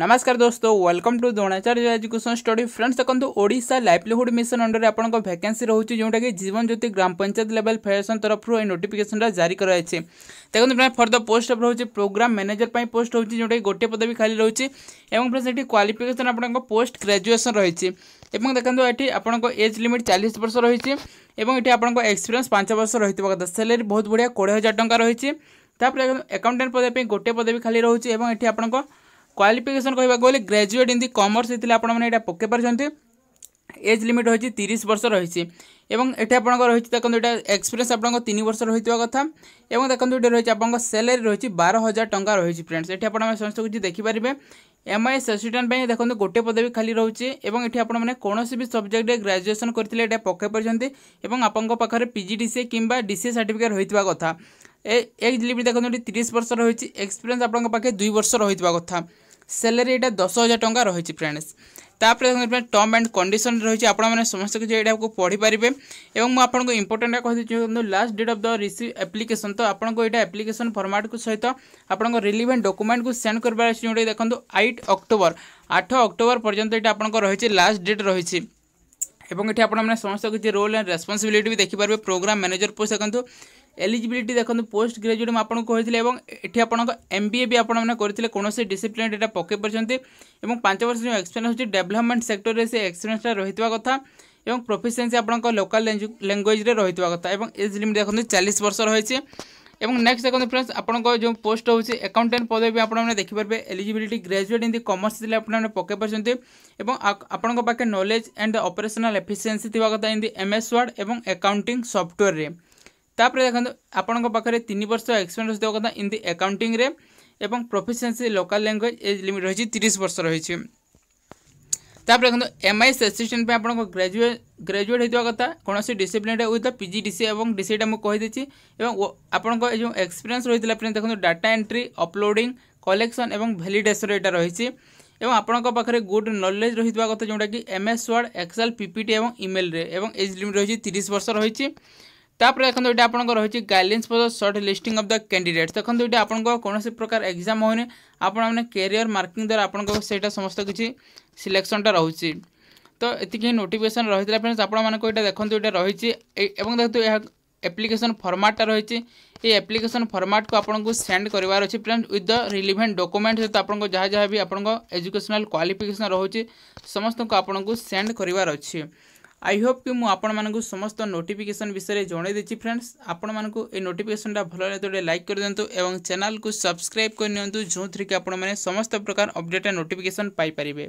ନମସ୍କାର ଦୋସ୍ତ welcome to Dronacharya education study friends ଦେଖନ୍ତୁ ଓଡ଼ିଶା ଲାଇଭଲିହୁଡ଼ ମିଶନ ଅଣ୍ଡରରେ ଆପଣଙ୍କ ଭ୍ୟାକେନ୍ସି ରହୁଛି ଯେଉଁଟାକି ଜୀବନଜ୍ୟୋତି ଗ୍ରାମ ପଞ୍ଚାୟତ ଲେଭେଲ୍ ଫେଡେରେସନ୍ ତରଫରୁ ଏହି ନୋଟିଫିକେସନ୍ଟା ଜାରି କରାଯାଇଛି ଦେଖନ୍ତୁ ଫ୍ରେଣ୍ଡ ଫର୍ ଦ ପୋଷ୍ଟ ରହୁଛି ପ୍ରୋଗ୍ରାମ୍ ମ୍ୟାନେଜର ପାଇଁ ପୋଷ୍ଟ ରହୁଛି ଯେଉଁଟାକି ଗୋଟିଏ ପଦ ବି ଖାଲି ରହୁଛି ଏବଂ ଫ୍ରେଣ୍ଡ ସେଠି କ୍ୱାଲିଫିକେସନ୍ ଆପଣଙ୍କ ପୋଷ୍ଟ ଗ୍ରାଜୁଏସନ୍ ରହିଛି এবং দেখুন এটি আপনার এজ লিমিট চালিশ বর্ষ রয়েছে এবং এটি আপনার এক্সপিরিয়েন্স পাঁচ বর্ষ রয়েছে কথা স্যালারি বহুত বড়িয়া কোড়ি হাজার টাকা রয়েছে তাপরে একাউন্টাট পদে গোটে পদে খালি রয়েছে এবং এটি আপনার କ୍ୱାଲିଫିକେସନ୍ କହିବାକୁ ଗଲେ ଗ୍ରାଜୁଏଟ୍ ଇନ୍ ଦି କମର୍ସ ହେଇଥିଲେ ଆପଣମାନେ ଏଇଟା ପକାଇ ପାରୁଛନ୍ତି ଏଜ୍ ଲିମିଟ୍ ରହିଛି ତିରିଶ ବର୍ଷ ରହିଛି এবং এটি আপনার রয়েছে দেখুন এটা এক্সপিরিয়েন্স আপনার তিন বর্ষ রয়েছে কথা এবং দেখুন এটি রয়েছে আপনার স্যালারি রয়েছে বার হাজার টাকা রয়েছে ফ্রেন্ডস এটি আপনার সমস্ত কিছু দেখিপারে एम आई सब्सिट्यूट देखते गोटे पदवी खाली रोचे और आपने कौन भी सब्जेक्ट ग्राजुएसन करते ये पकई पार्टी आपंक पाखे पीजीडीसी कि डीसी सर्टिफिकेट होता कथा एज लिमिट देखो तीस वर्ष रही एक्सपीरियंस आप दुई वर्ष रही कथा सैलरी यहाँ दस हजार टाँग रही फ्रेंड्स তাপরে টর্ম আন্ড কন্ডিশন রয়েছে আপনার সমস্ত কিছু এটা পড়িপারে এবং মু আপনার ইম্পর্টাটা কিন্তু last date of the receive application তো আপনার এটা আপ্লিকেসন ফর্মাট সহিত আপনার রিলিভেন্ট ডকুমেন্ট সেন্ড করবার আছে যেটা দেখুন আইট অক্টোবর আঠ অক্টোবর পর্যন্ত এটা আপনার রয়েছে লাস্ট ডেট রয়েছে এবং এটি আপনার সমস্ত কিছু রোল অ্যান্ড রেসপন্সবিলিটি বি দেখিপারে প্রোগ্রাম ম্যানেজর পোস্ট দেখুন এলিজিবিলিটি দেখুন পোস্ট গ্রাজুয়েট আপনার কে এবং এটি আপনার এম বিএ বি আপনার করে কোণী ডিসিপ্লিন এটা পকাই পারছেন এবং পাঁচ বর্ষ যে এক্সপেরিয়েন্স হচ্ছে ডেভেলপমেন্ট সেক্টরে সে এক্সপেরিয়েন্সটা রয়েছে কথা এবং প্রফিসিয়েন্সি আপনার লোকাল ল্যাঙ্গুয়েজে রয়েছে কথা এবং এজ লিমিট দেখুন চালিশ বর্ষ রয়েছে এবং নেক্সট দেখুন ফ্রেন্ডস আপনার যে পোস্ট হচ্ছে আকাউন্টাট পদবী আপনার দেখিপারে eligibility graduate in the commerce লে আপনার পকাই পারছেন এবং আপনার পাখে নলেজ এন্ড অপরেসনাল এফিসিয়েন্সি থাকা কথা in the M S Word এবং আকাউন্টিং সফটওয়্যারে ତାପରେ ଦେଖନ୍ତୁ ଆପଣଙ୍କ ପାଖରେ ତିନି ବର୍ଷ ଏକ୍ସପିରିଏନ୍ସ ଦେବା କଥା ଇନ୍ ଦି ଆକାଉଣ୍ଟିଂରେ ଏବଂ ପ୍ରଫିସିଏନ୍ସି ଲୋକାଲ୍ ଲାଙ୍ଗୁଏଜ୍ ଏ ଲିମିଟ୍ ରହିଛି ତିରିଶ ବର୍ଷ ରହିଛି ତାପରେ ଦେଖନ୍ତୁ ଏମ୍ଆଇଏସ୍ ଆସିଷ୍ଟାଣ୍ଟ ପାଇଁ ଆପଣଙ୍କ ଗ୍ରାଜୁଏଟ୍ ଗ୍ରାଜୁଏଟ୍ ହୋଇଥିବା କଥା କୌଣସି ଡିସିପ୍ଲିନ୍ରେ with P G D C ଏବଂ ଡି ସିଟା ମୁଁ କହିଦେଇଛି ଏବଂ ଆପଣଙ୍କ ଏ ଯେଉଁ ଏକ୍ସପିରିଏନ୍ସ ରହିଥିଲା ଫ୍ରେଣ୍ଡ ଦେଖନ୍ତୁ ଡାଟା ଏଣ୍ଟ୍ରି ଅପଲୋଡ଼ିଂ କଲେକ୍ସନ୍ ଏବଂ ଭ୍ୟାଲିଡେସନ୍ ଏଇଟା ରହିଛି এবং আপনার পাখে গুড নলেজ রয়েছে কথা যেটা কি M S Word Excel PPT এবং ইমেলরে এবং এজ লিমিট রয়েছে তিরিশ বর্ষ রয়েছে ତାପରେ ଦେଖନ୍ତୁ ଏଇଟା ଆପଣଙ୍କର ରହିଛି guidelines for short listing of the candidates ଦେଖନ୍ତୁ ଏଇଟା ଆପଣଙ୍କ କୌଣସି ପ୍ରକାର ଏକ୍ଜାମ୍ ହେଉନି ଆପଣମାନେ କ୍ୟାରିୟର ମାର୍କିଂ ଦ୍ୱାରା ଆପଣଙ୍କ ସେଇଟା ସମସ୍ତ କିଛି ସିଲେକ୍ସନଟା ରହୁଛି ତ ଏତିକି ହିଁ ନୋଟିଫିକେସନ୍ ରହିଥିଲା ଫ୍ରେଣ୍ଡସ୍ ଆପଣମାନଙ୍କୁ ଏଇଟା ଦେଖନ୍ତୁ ଏଇଟା ରହିଛି ଏବଂ ଦେଖନ୍ତୁ ଏହା ଆପ୍ଲିକେସନ୍ ଫର୍ମାଟ୍ଟା ରହିଛି এই আপ্লিকেসন ফর্মাট কু আপনার সেন্ড করবার অ friend with the relevant document সহ আপনার যা যা বি আপনার এজুকেশনাল কোয়ালিফিকেসন রয়েছে সমস্ত আপনার সেন্ড করবার অ আই হোপ কি মু আপনার সমস্ত নোটিফিকেসন বিষয়ে জনাই দিচ্ছি ফ্রেন্ডস আপনার এই নোটিফিকেসনটা ভালো লাগে গোটে লাইক করে দিও এবং চ্যানেল কু সবসক্রাইব করে নিও যে আপনার সমস্ত প্রকার অপডেট নোটিফিকেসন পাইপারে